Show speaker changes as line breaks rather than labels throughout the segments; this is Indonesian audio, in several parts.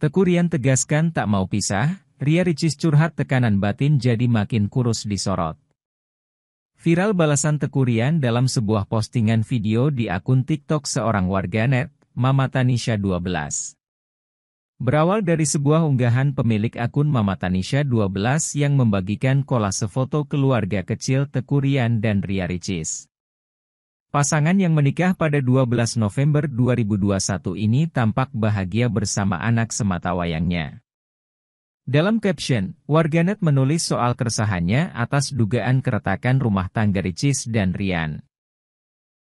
Teku Rian tegaskan tak mau pisah, Ria Ricis curhat tekanan batin jadi makin kurus disorot. Viral balasan Teku Rian dalam sebuah postingan video di akun TikTok seorang warganet, Mama Tanisha 12. Berawal dari sebuah unggahan pemilik akun Mama Tanisha 12 yang membagikan kolase foto keluarga kecil Teku Rian dan Ria Ricis. Pasangan yang menikah pada 12 November 2021 ini tampak bahagia bersama anak semata wayangnya. Dalam caption, warganet menulis soal keresahannya atas dugaan keretakan rumah tangga Ricis dan Rian.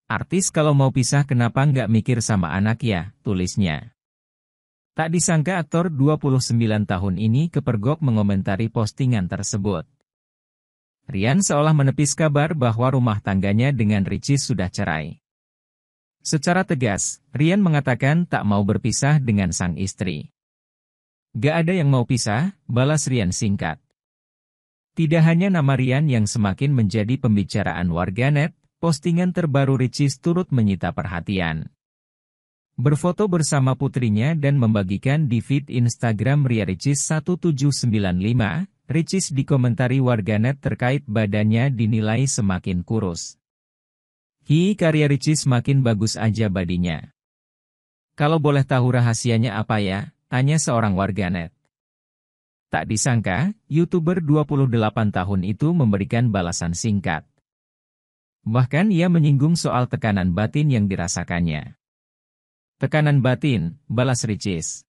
Artis kalau mau pisah kenapa nggak mikir sama anak ya, tulisnya. Tak disangka aktor 29 tahun ini kepergok mengomentari postingan tersebut. Rian seolah menepis kabar bahwa rumah tangganya dengan Ricis sudah cerai. Secara tegas, Rian mengatakan tak mau berpisah dengan sang istri. Gak ada yang mau pisah, balas Rian singkat. Tidak hanya nama Rian yang semakin menjadi pembicaraan warganet, postingan terbaru Ricis turut menyita perhatian. Berfoto bersama putrinya dan membagikan di feed Instagram Ria Ricis 1795, Ricis dikomentari warganet terkait badannya dinilai semakin kurus. Hi karya Ricis makin bagus aja badinya. Kalau boleh tahu rahasianya apa ya? Tanya seorang warganet. Tak disangka, YouTuber 28 tahun itu memberikan balasan singkat. Bahkan ia menyinggung soal tekanan batin yang dirasakannya. Tekanan batin, balas Ricis.